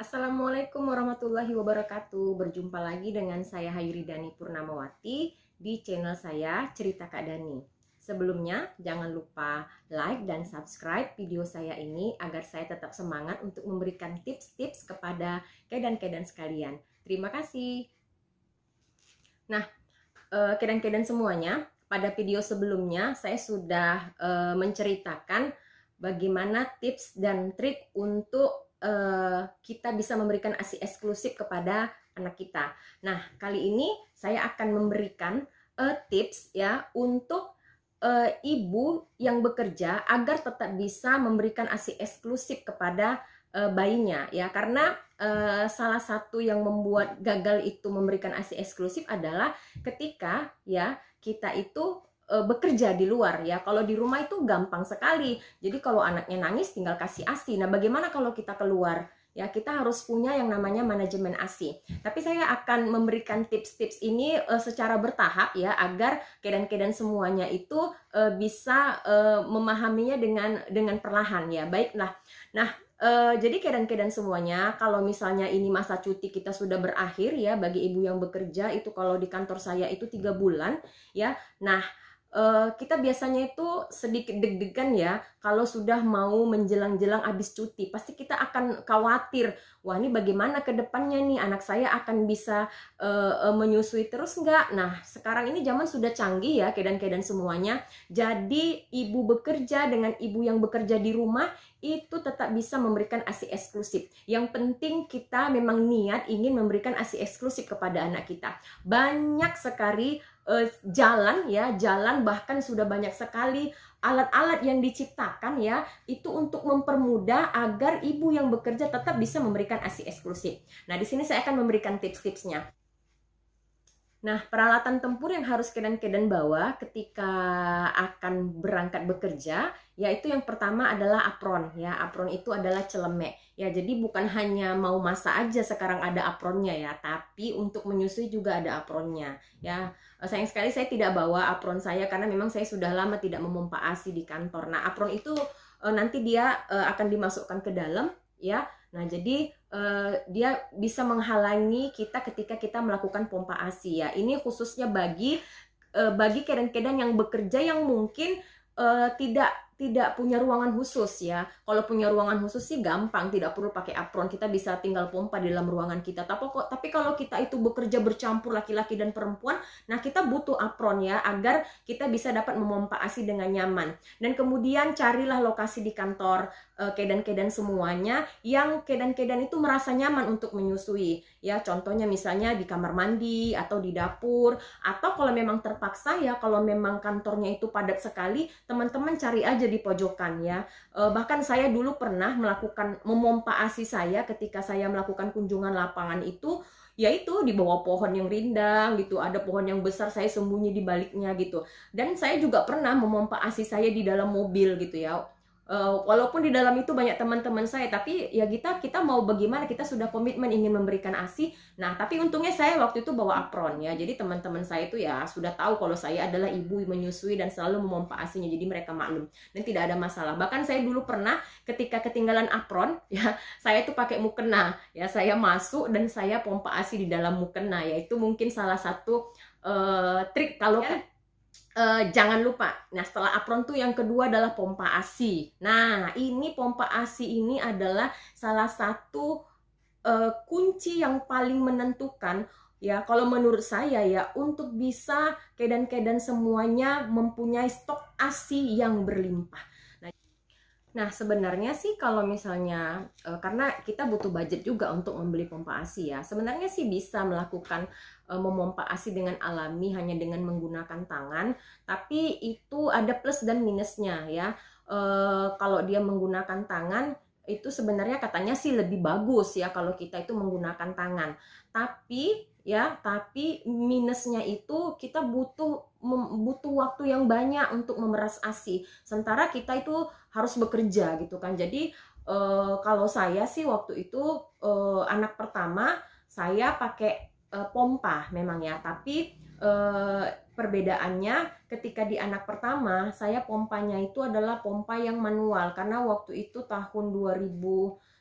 Assalamualaikum warahmatullahi wabarakatuh. Berjumpa lagi dengan saya Hayuri Dani Purnamawati di channel saya Cerita Kak Dani. Sebelumnya, jangan lupa like dan subscribe video saya ini agar saya tetap semangat untuk memberikan tips-tips kepada kedan-kedan sekalian. Terima kasih. Nah, eh, kedan-kedan semuanya, pada video sebelumnya saya sudah eh, menceritakan bagaimana tips dan trik untuk uh, kita bisa memberikan ASI eksklusif kepada anak kita. Nah, kali ini saya akan memberikan uh, tips ya untuk uh, ibu yang bekerja agar tetap bisa memberikan ASI eksklusif kepada uh, bayinya ya karena uh, salah satu yang membuat gagal itu memberikan ASI eksklusif adalah ketika ya kita itu Eh, bekerja di luar ya. Kalau di rumah itu gampang sekali. Jadi kalau anaknya nangis tinggal kasih ASI. Nah, bagaimana kalau kita keluar? Ya, kita harus punya yang namanya manajemen ASI. Tapi saya akan memberikan tips-tips ini uh, secara bertahap ya agar kedan-kedan semuanya itu uh, bisa uh, memahaminya dengan dengan perlahan ya. Baiklah. Nah, Uh, jadi kedan-kedan semuanya, kalau misalnya ini masa cuti kita sudah berakhir ya bagi ibu yang bekerja itu kalau di kantor saya itu tiga bulan ya. Nah Uh, kita biasanya itu sedikit deg-degan ya kalau sudah mau menjelang-jelang habis cuti pasti kita akan khawatir wah ini bagaimana ke depannya nih anak saya akan bisa uh, uh, menyusui terus nggak nah sekarang ini zaman sudah canggih ya kedan-kedan semuanya jadi ibu bekerja dengan ibu yang bekerja di rumah itu tetap bisa memberikan ASI eksklusif yang penting kita memang niat ingin memberikan ASI eksklusif kepada anak kita banyak sekali uh, jalan ya, jalan bahkan sudah banyak sekali alat-alat yang diciptakan ya itu untuk mempermudah agar ibu yang bekerja tetap bisa memberikan ASI eksklusif. Nah, di sini saya akan memberikan tips-tipsnya. Nah, peralatan tempur yang harus Kedan-Kedan bawa ketika akan berangkat bekerja, yaitu yang pertama adalah apron. Ya, apron itu adalah celemek. Ya, jadi bukan hanya mau masak aja sekarang ada apronnya ya, tapi untuk menyusui juga ada apronnya. Ya, eh, sayang sekali saya tidak bawa apron saya karena memang saya sudah lama tidak memompa ASI di kantor. Nah, apron itu eh, nanti dia eh, akan dimasukkan ke dalam ya. Nah, jadi uh, dia bisa menghalangi kita ketika kita melakukan pompa ASI ya. Ini khususnya bagi uh, bagi keren-keren yang bekerja yang mungkin uh, tidak tidak punya ruangan khusus ya. Kalau punya ruangan khusus sih gampang, tidak perlu pakai apron. Kita bisa tinggal pompa di dalam ruangan kita. Tapi kok tapi kalau kita itu bekerja bercampur laki-laki dan perempuan, nah kita butuh apron ya agar kita bisa dapat memompa ASI dengan nyaman. Dan kemudian carilah lokasi di kantor Eh, kedan-kedan semuanya yang kedan-kedan itu merasa nyaman untuk menyusui ya contohnya misalnya di kamar mandi atau di dapur atau kalau memang terpaksa ya kalau memang kantornya itu padat sekali teman-teman cari aja di pojokan ya eh, bahkan saya dulu pernah melakukan memompa asi saya ketika saya melakukan kunjungan lapangan itu yaitu di bawah pohon yang rindang gitu ada pohon yang besar saya sembunyi di baliknya gitu dan saya juga pernah memompa asi saya di dalam mobil gitu ya uh, walaupun di dalam itu banyak teman-teman saya tapi ya kita kita mau bagaimana kita sudah komitmen ingin memberikan ASI nah tapi untungnya saya waktu itu bawa apron ya jadi teman-teman saya itu ya sudah tahu kalau saya adalah ibu menyusui dan selalu memompa ASINya jadi mereka maklum dan tidak ada masalah bahkan saya dulu pernah ketika ketinggalan apron ya saya itu pakai mukena ya saya masuk dan saya pompa ASI di dalam mukena yaitu mungkin salah satu uh, trik kalau ya uh, jangan lupa. Nah, setelah apron tuh yang kedua adalah pompa ASI. Nah, ini pompa ASI ini adalah salah satu uh, kunci yang paling menentukan ya kalau menurut saya ya untuk bisa kedan-kedan semuanya mempunyai stok ASI yang berlimpah. Nah, sebenarnya sih kalau misalnya e, karena kita butuh budget juga untuk membeli pompa ASI ya. Sebenarnya sih bisa melakukan e, memompa ASI dengan alami hanya dengan menggunakan tangan, tapi itu ada plus dan minusnya ya. E, kalau dia menggunakan tangan itu sebenarnya katanya sih lebih bagus ya kalau kita itu menggunakan tangan. Tapi ya tapi minusnya itu kita butuh butuh waktu yang banyak untuk memeras asi sementara kita itu harus bekerja gitu kan jadi e, kalau saya sih waktu itu e, anak pertama saya pakai e, pompa memang ya tapi e, perbedaannya ketika di anak pertama saya pompanya itu adalah pompa yang manual karena waktu itu tahun 2000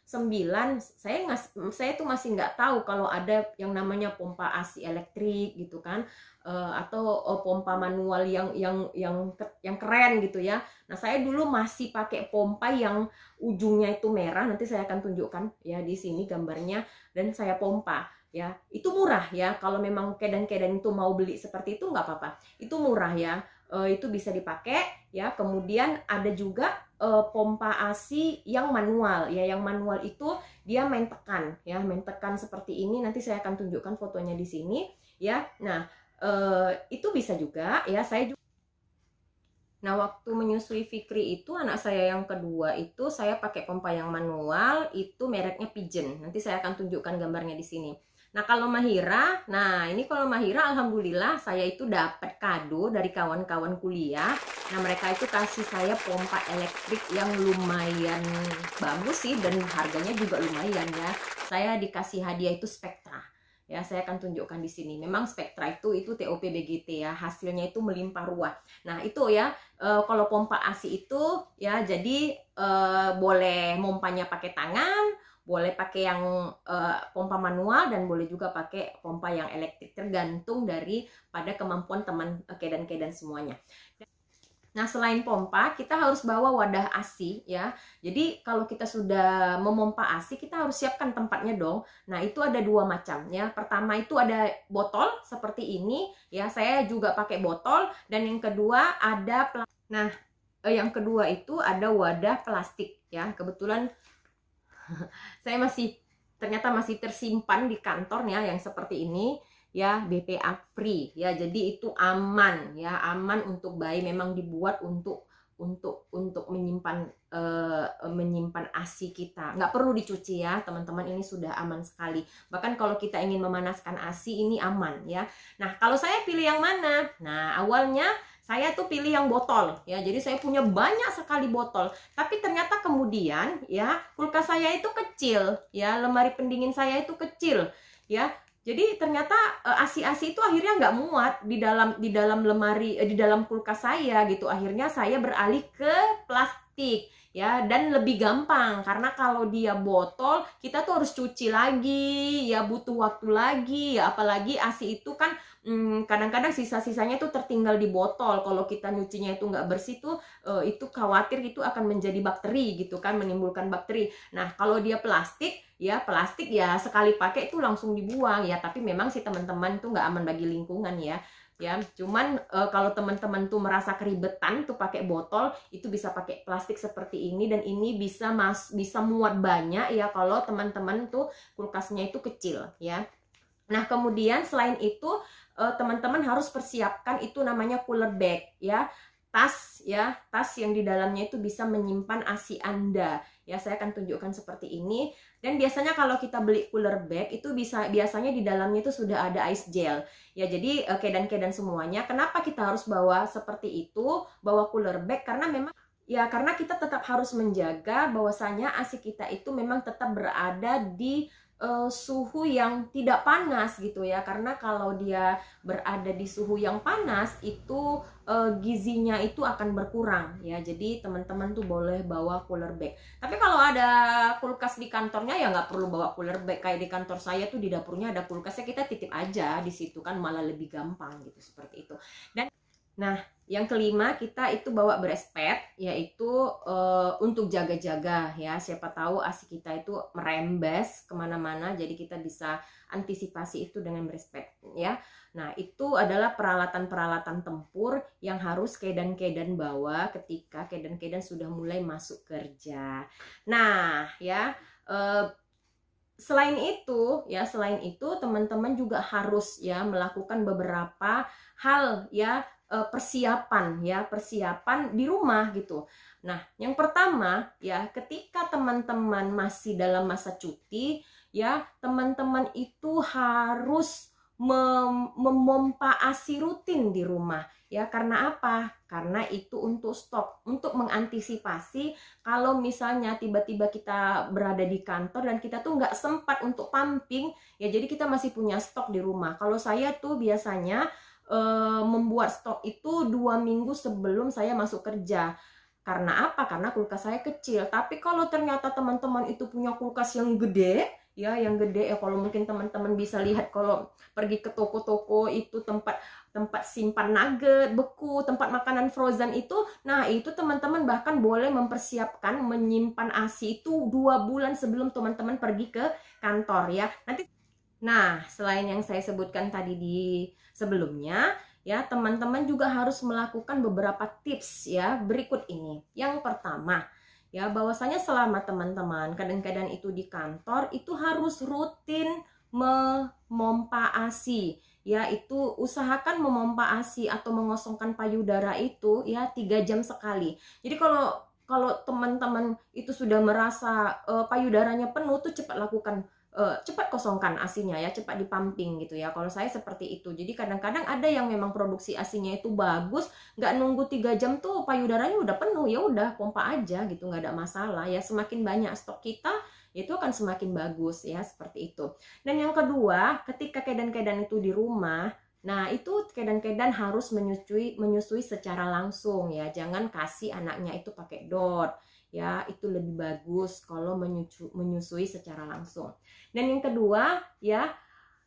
9 saya ngas, saya tuh masih nggak tahu kalau ada yang namanya pompa asi elektrik gitu kan uh, atau uh, pompa manual yang yang yang yang keren gitu ya. Nah, saya dulu masih pakai pompa yang ujungnya itu merah nanti saya akan tunjukkan ya di sini gambarnya dan saya pompa ya. Itu murah ya kalau memang kedan-kedan itu mau beli seperti itu nggak apa-apa. Itu murah ya uh, itu bisa dipakai ya kemudian ada juga uh, pompa asi yang manual ya yang manual itu dia main tekan ya main tekan seperti ini nanti saya akan tunjukkan fotonya di sini ya nah uh, itu bisa juga ya saya juga Nah, waktu menyusui Fikri itu anak saya yang kedua itu saya pakai pompa yang manual, itu mereknya Pigeon. Nanti saya akan tunjukkan gambarnya di sini. Nah kalau Mahira, nah ini kalau Mahira alhamdulillah saya itu dapat kado dari kawan-kawan kuliah. Nah mereka itu kasih saya pompa elektrik yang lumayan bagus sih dan harganya juga lumayan ya. Saya dikasih hadiah itu spektra Ya, saya akan tunjukkan di sini. Memang spektra itu itu TOP BGT ya, hasilnya itu melimpah ruah. Nah, itu ya e, kalau pompa ASI itu ya jadi e, boleh mompanya pakai tangan, boleh pakai yang uh, pompa manual dan boleh juga pakai pompa yang elektrik tergantung dari pada kemampuan teman eh, kedan-kedan semuanya. Nah, selain pompa, kita harus bawa wadah ASI ya. Jadi, kalau kita sudah memompa ASI, kita harus siapkan tempatnya dong. Nah, itu ada dua macam ya. Pertama itu ada botol seperti ini ya. Saya juga pakai botol dan yang kedua ada Nah, eh, yang kedua itu ada wadah plastik ya. Kebetulan saya masih ternyata masih tersimpan di kantornya yang seperti ini ya BP free ya jadi itu aman ya aman untuk bayi memang dibuat untuk untuk untuk menyimpan uh, menyimpan asi kita nggak perlu dicuci ya teman-teman ini sudah aman sekali bahkan kalau kita ingin memanaskan asi ini aman ya nah kalau saya pilih yang mana nah awalnya saya tuh pilih yang botol ya jadi saya punya banyak sekali botol tapi ternyata kemudian ya kulkas saya itu kecil ya lemari pendingin saya itu kecil ya jadi ternyata eh, asi-asi itu akhirnya nggak muat di dalam di dalam lemari eh, di dalam kulkas saya gitu akhirnya saya beralih ke plastik plastik ya dan lebih gampang karena kalau dia botol kita tuh harus cuci lagi ya butuh waktu lagi ya apalagi ASI itu kan hmm, kadang-kadang sisa-sisanya itu tertinggal di botol kalau kita nyucinya itu nggak bersih tuh eh, itu khawatir itu akan menjadi bakteri gitu kan menimbulkan bakteri nah kalau dia plastik ya plastik ya sekali pakai itu langsung dibuang ya tapi memang si teman-teman tuh nggak aman bagi lingkungan ya ya cuman uh, kalau teman-teman tuh merasa keribetan tuh pakai botol itu bisa pakai plastik seperti ini dan ini bisa mas bisa muat banyak ya kalau teman-teman tuh kulkasnya itu kecil ya nah kemudian selain itu eh, teman-teman harus persiapkan itu namanya cooler bag ya tas ya tas yang di dalamnya itu bisa menyimpan asi anda ya saya akan tunjukkan seperti ini dan biasanya kalau kita beli cooler bag itu bisa biasanya di dalamnya itu sudah ada ice gel ya jadi eh, kedan-kedan semuanya kenapa kita harus bawa seperti itu bawa cooler bag karena memang Ya, karena kita tetap harus menjaga bahwasanya ASI kita itu memang tetap berada di uh, suhu yang tidak panas gitu ya karena kalau dia berada di suhu yang panas itu uh, gizinya itu akan berkurang ya jadi teman-teman tuh boleh bawa cooler bag tapi kalau ada kulkas di kantornya ya nggak perlu bawa cooler bag kayak di kantor saya tuh di dapurnya ada kulkasnya kita titip aja di situ kan malah lebih gampang gitu seperti itu dan nah yang kelima kita itu bawa pad yaitu uh, untuk jaga-jaga ya siapa tahu asi kita itu merembes kemana-mana jadi kita bisa antisipasi itu dengan pad ya. Nah itu adalah peralatan-peralatan tempur yang harus kedan-kedan bawa ketika kedan-kedan sudah mulai masuk kerja. Nah ya uh, selain itu ya selain itu teman-teman juga harus ya melakukan beberapa hal ya uh, persiapan ya persiapan di rumah gitu nah yang pertama ya ketika teman-teman masih dalam masa cuti ya teman-teman itu harus mem memompa asi rutin di rumah ya karena apa karena itu untuk stok untuk mengantisipasi kalau misalnya tiba-tiba kita berada di kantor dan kita tuh nggak sempat untuk pumping ya jadi kita masih punya stok di rumah kalau saya tuh biasanya Eh, membuat stok itu dua minggu sebelum saya masuk kerja. Karena apa? Karena kulkas saya kecil. Tapi kalau ternyata teman-teman itu punya kulkas yang gede, ya yang gede ya kalau mungkin teman-teman bisa lihat kalau pergi ke toko-toko itu tempat tempat simpan nugget beku, tempat makanan frozen itu. Nah, itu teman-teman bahkan boleh mempersiapkan menyimpan ASI itu dua bulan sebelum teman-teman pergi ke kantor ya. Nanti Nah, selain yang saya sebutkan tadi di sebelumnya, ya teman-teman juga harus melakukan beberapa tips ya berikut ini. Yang pertama, ya bahwasanya selama teman-teman kadang-kadang itu di kantor itu harus rutin memompa ASI ya itu usahakan memompa ASI atau mengosongkan payudara itu ya tiga jam sekali. Jadi kalau kalau teman-teman itu sudah merasa uh, payudaranya penuh tuh cepat lakukan uh, cepat kosongkan asinya ya, cepat dipamping gitu ya. Kalau saya seperti itu. Jadi kadang-kadang ada yang memang produksi asinya itu bagus, nggak nunggu tiga jam tuh payudaranya udah penuh ya udah pompa aja gitu nggak ada masalah ya. Semakin banyak stok kita itu akan semakin bagus ya seperti itu. Dan yang kedua, ketika kedan-kedan itu di rumah, Nah, itu kedan-kedan harus menyusui menyusui secara langsung ya. Jangan kasih anaknya itu pakai dot ya itu lebih bagus kalau menyusui secara langsung dan yang kedua ya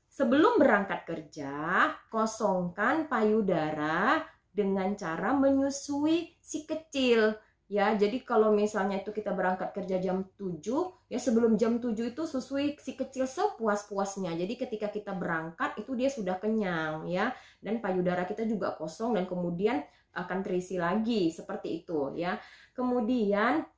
sebelum berangkat kerja kosongkan payudara dengan cara menyusui si kecil ya jadi kalau misalnya itu kita berangkat kerja jam 7 ya sebelum jam 7 itu susui si kecil sepuas-puasnya jadi ketika kita berangkat itu dia sudah kenyang ya dan payudara kita juga kosong dan kemudian akan terisi lagi seperti itu ya Kemudian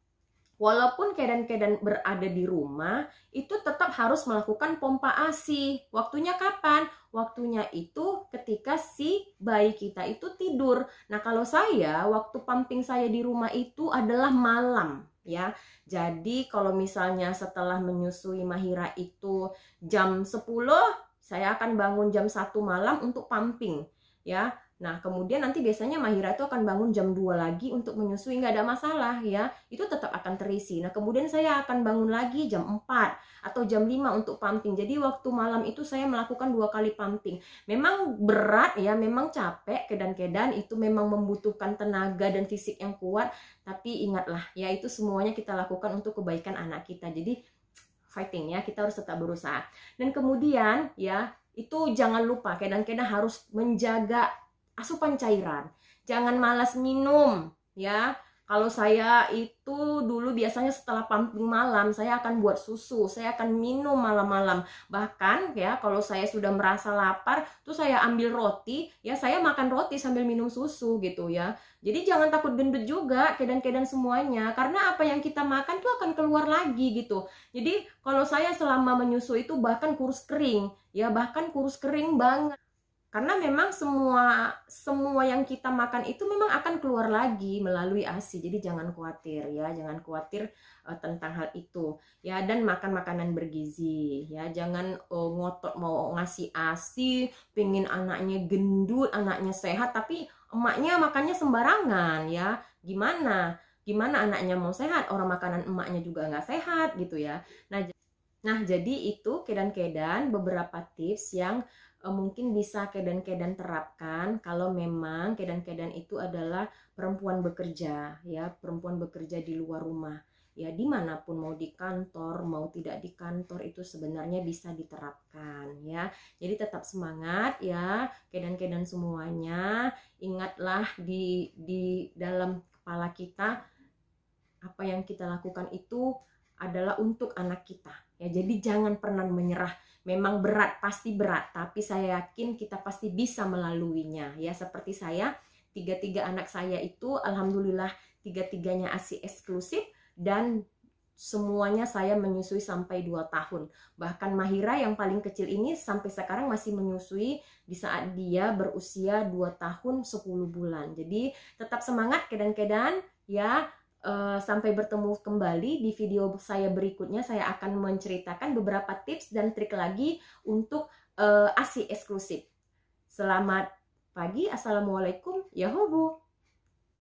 walaupun kedan-kedan berada di rumah, itu tetap harus melakukan pompa ASI. Waktunya kapan? Waktunya itu ketika si bayi kita itu tidur. Nah, kalau saya waktu pumping saya di rumah itu adalah malam ya. Jadi kalau misalnya setelah menyusui Mahira itu jam 10, saya akan bangun jam 1 malam untuk pumping ya Nah, kemudian nanti biasanya Mahira itu akan bangun jam 2 lagi untuk menyusui, nggak ada masalah ya. Itu tetap akan terisi. Nah, kemudian saya akan bangun lagi jam 4 atau jam 5 untuk pumping. Jadi, waktu malam itu saya melakukan dua kali pumping. Memang berat ya, memang capek, kedan-kedan itu memang membutuhkan tenaga dan fisik yang kuat. Tapi ingatlah, ya itu semuanya kita lakukan untuk kebaikan anak kita. Jadi, fighting ya, kita harus tetap berusaha. Dan kemudian ya, itu jangan lupa, kadang-kadang harus menjaga asupan cairan. Jangan malas minum ya. Kalau saya itu dulu biasanya setelah pumping malam, saya akan buat susu, saya akan minum malam-malam. Bahkan ya kalau saya sudah merasa lapar, tuh saya ambil roti, ya saya makan roti sambil minum susu gitu ya. Jadi jangan takut gendut juga, kedan-kedan semuanya. Karena apa yang kita makan tuh akan keluar lagi gitu. Jadi kalau saya selama menyusu itu bahkan kurus kering, ya bahkan kurus kering banget karena memang semua semua yang kita makan itu memang akan keluar lagi melalui ASI jadi jangan khawatir ya jangan khawatir uh, tentang hal itu ya dan makan makanan bergizi ya jangan uh, ngotot mau ngasih ASI pingin anaknya gendut anaknya sehat tapi emaknya makannya sembarangan ya gimana gimana anaknya mau sehat orang makanan emaknya juga nggak sehat gitu ya nah nah jadi itu kedan-kedan beberapa tips yang Eh, mungkin bisa kedan-kedan terapkan kalau memang kedan-kedan itu adalah perempuan bekerja ya perempuan bekerja di luar rumah ya dimanapun mau di kantor mau tidak di kantor itu sebenarnya bisa diterapkan ya jadi tetap semangat ya kedan-kedan semuanya ingatlah di di dalam kepala kita apa yang kita lakukan itu adalah untuk anak kita Ya, jadi jangan pernah menyerah. Memang berat, pasti berat, tapi saya yakin kita pasti bisa melaluinya. Ya, seperti saya, tiga-tiga anak saya itu alhamdulillah tiga-tiganya ASI eksklusif dan semuanya saya menyusui sampai 2 tahun. Bahkan Mahira yang paling kecil ini sampai sekarang masih menyusui di saat dia berusia 2 tahun 10 bulan. Jadi tetap semangat kedan-kedan ya Eh, sampai bertemu kembali di video saya berikutnya. Saya akan menceritakan beberapa tips dan trik lagi untuk uh, eh, ASI eksklusif. Selamat pagi, assalamualaikum, Yahoo.